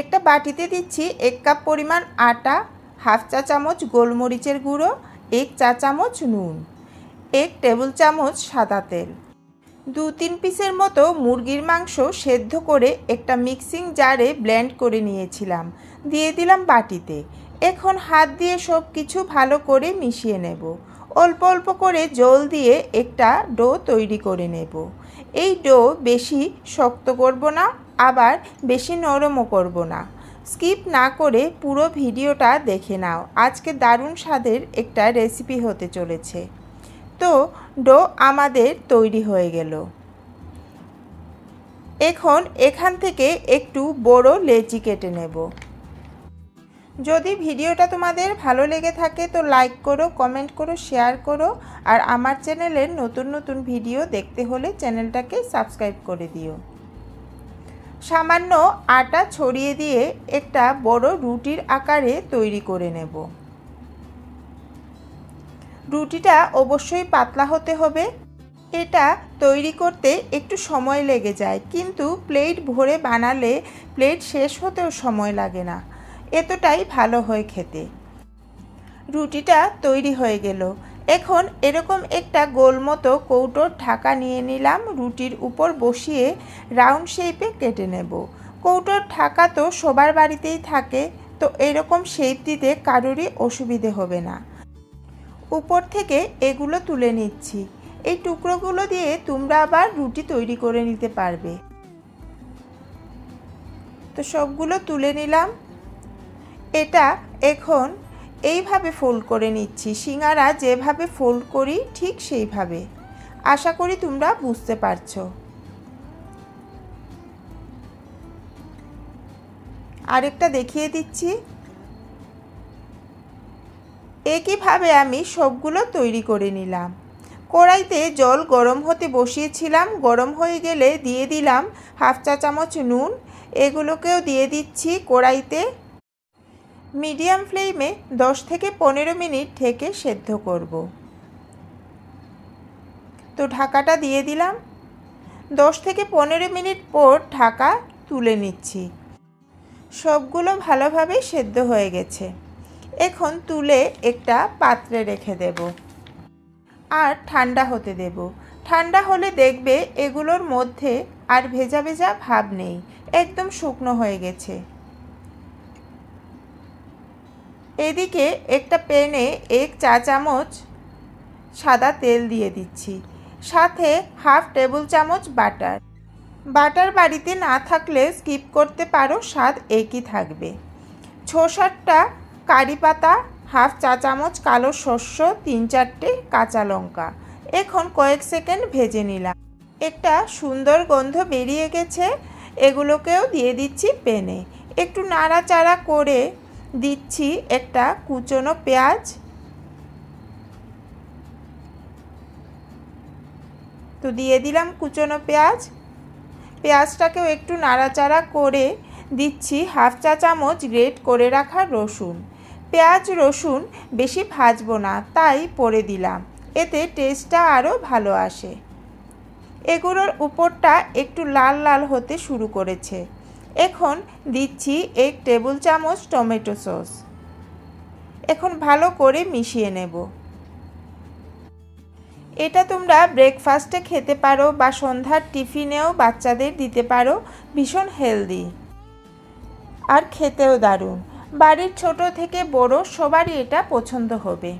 একটা বাটিতে দিচ্ছি এক কাপ পরিমাণ আটা হাফ চা চামচ গোলমরিচের গুঁড়ো এক চা চামচ নুন এক টেবিল চামচ সাদা তেল দু তিন পিসের মতো মুরগির মাংস সেদ্ধ করে একটা মিক্সিং জারে ব্লেন্ড করে নিয়েছিলাম দিয়ে দিলাম বাটিতে এখন হাত দিয়ে সব কিছু ভালো করে মিশিয়ে নেব অল্প অল্প করে জল দিয়ে একটা ডো তৈরি করে নেব এই ডো বেশি শক্ত করব না আবার বেশি নরমও করব না স্কিপ না করে পুরো ভিডিওটা দেখে নাও আজকে দারুণ স্বাদের একটা রেসিপি হতে চলেছে তো ডো আমাদের তৈরি হয়ে গেল এখন এখান থেকে একটু বড় লেচি কেটে নেব যদি ভিডিওটা তোমাদের ভালো লেগে থাকে তো লাইক করো কমেন্ট করো শেয়ার করো আর আমার চ্যানেলের নতুন নতুন ভিডিও দেখতে হলে চ্যানেলটাকে সাবস্ক্রাইব করে দিও সামান্য আটা ছড়িয়ে দিয়ে একটা বড় রুটির আকারে তৈরি করে নেব রুটিটা অবশ্যই পাতলা হতে হবে এটা তৈরি করতে একটু সময় লেগে যায় কিন্তু প্লেট ভরে বানালে প্লেট শেষ হতেও সময় লাগে না এতটাই ভালো হয় খেতে রুটিটা তৈরি হয়ে গেল এখন এরকম একটা গোল মতো কৌটোর ঢাকা নিয়ে নিলাম রুটির উপর বসিয়ে রাউন্ড শেপে কেটে নেব কৌটোর ঢাকা তো সবার বাড়িতেই থাকে তো এরকম শেপ দিতে কারোরই অসুবিধে হবে না উপর থেকে এগুলো তুলে নিচ্ছি এই টুকরোগুলো দিয়ে তোমরা আবার রুটি তৈরি করে নিতে পারবে তো সবগুলো তুলে নিলাম এটা এখন এইভাবে ফোল্ড করে নিচ্ছি সিঙ্গারা যেভাবে ফোল্ড করি ঠিক সেইভাবে আশা করি তোমরা বুঝতে পারছো আরেকটা দেখিয়ে দিচ্ছি একইভাবে আমি সবগুলো তৈরি করে নিলাম কড়াইতে জল গরম হতে বসিয়েছিলাম গরম হয়ে গেলে দিয়ে দিলাম হাফ চা চামচ নুন এগুলোকেও দিয়ে দিচ্ছি কড়াইতে মিডিয়াম ফ্লেমে 10 থেকে পনেরো মিনিট ঢেকে সেদ্ধ করব তো ঢাকাটা দিয়ে দিলাম 10 থেকে পনেরো মিনিট পর ঢাকা তুলে নিচ্ছি সবগুলো ভালোভাবে সেদ্ধ হয়ে গেছে এখন তুলে একটা পাত্রে রেখে দেব আর ঠান্ডা হতে দেব ঠান্ডা হলে দেখবে এগুলোর মধ্যে আর ভেজা ভেজা ভাব নেই একদম শুকনো হয়ে গেছে এদিকে একটা প্যানে এক চা চামচ সাদা তেল দিয়ে দিচ্ছি সাথে হাফ টেবিল চামচ বাটার বাটার বাড়িতে না থাকলে স্কিপ করতে পারো স্বাদ একই থাকবে ছ কারি পাতা হাফ চা চামচ কালো শস্য তিন চারটে কাঁচা লঙ্কা এখন কয়েক সেকেন্ড ভেজে নিলাম একটা সুন্দর গন্ধ বেরিয়ে গেছে এগুলোকেও দিয়ে দিচ্ছি পেনে একটু নাড়াচাড়া করে দিচ্ছি একটা কুচনো পেঁয়াজ তো দিয়ে দিলাম কুচনো পেঁয়াজ পেঁয়াজটাকেও একটু নাড়াচাড়া করে দিচ্ছি হাফ চা চামচ গ্রেট করে রাখা রসুন পেঁয়াজ রসুন বেশি ভাজবো না তাই পরে দিলাম এতে টেস্টটা আরও ভালো আসে এগুলোর উপরটা একটু লাল লাল হতে শুরু করেছে এখন দিচ্ছি এক টেবিল চামচ টমেটো সস এখন ভালো করে মিশিয়ে নেব এটা তোমরা ব্রেকফাস্টে খেতে পারো বা সন্ধ্যার টিফিনেও বাচ্চাদের দিতে পারো ভীষণ হেলদি আর খেতেও দারুণ বাড়ির ছোট থেকে বড় সবারই এটা পছন্দ হবে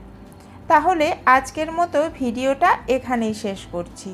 তাহলে আজকের মতো ভিডিওটা এখানেই শেষ করছি